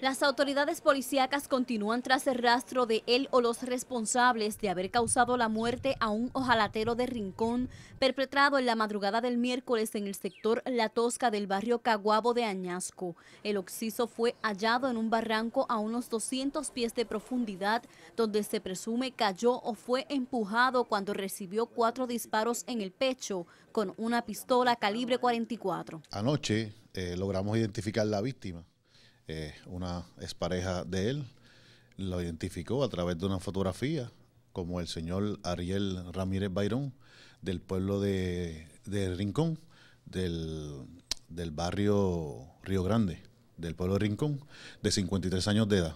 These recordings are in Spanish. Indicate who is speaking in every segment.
Speaker 1: Las autoridades policíacas continúan tras el rastro de él o los responsables de haber causado la muerte a un ojalatero de Rincón, perpetrado en la madrugada del miércoles en el sector La Tosca del barrio Caguabo de Añasco. El occiso fue hallado en un barranco a unos 200 pies de profundidad, donde se presume cayó o fue empujado cuando recibió cuatro disparos en el pecho con una pistola calibre 44.
Speaker 2: Anoche eh, logramos identificar la víctima. Eh, una expareja de él, lo identificó a través de una fotografía como el señor Ariel Ramírez Bayrón del pueblo de, Rincón, del, del barrio Río Grande, del pueblo de Rincón, de 53 años de edad.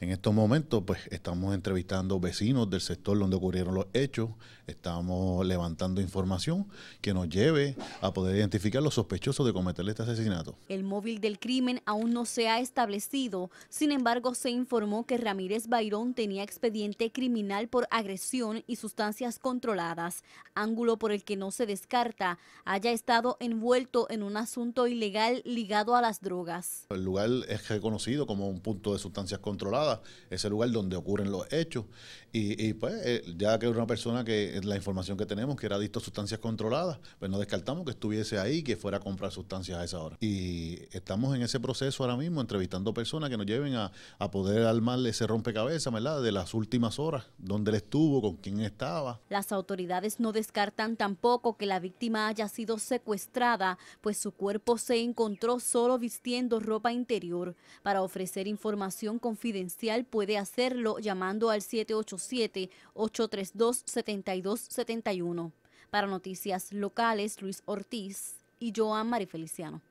Speaker 2: En estos momentos, pues estamos entrevistando vecinos del sector donde ocurrieron los hechos, estamos levantando información que nos lleve a poder identificar los sospechosos de cometer este asesinato.
Speaker 1: El móvil del crimen aún no se ha establecido, sin embargo se informó que Ramírez Bayrón tenía expediente criminal por agresión y sustancias controladas, ángulo por el que no se descarta haya estado envuelto en un asunto ilegal ligado a las drogas.
Speaker 2: El lugar es reconocido como un punto de sustancias controladas es ese lugar donde ocurren los hechos. Y, pues, eh, ya que era una persona que la información que tenemos, que era adicto sustancias controladas, pues no descartamos que estuviese ahí que fuera a comprar sustancias a esa hora. Y estamos en ese proceso ahora mismo, entrevistando personas que nos lleven a, a poder armar ese rompecabezas, ¿verdad? De las últimas horas, dónde él estuvo, con quién estaba.
Speaker 1: Las autoridades no descartan tampoco que la víctima haya sido secuestrada, pues su cuerpo se encontró solo vistiendo ropa interior para ofrecer información confidencial puede hacerlo llamando al 787-832-7271. Para noticias locales, Luis Ortiz y Joan Feliciano.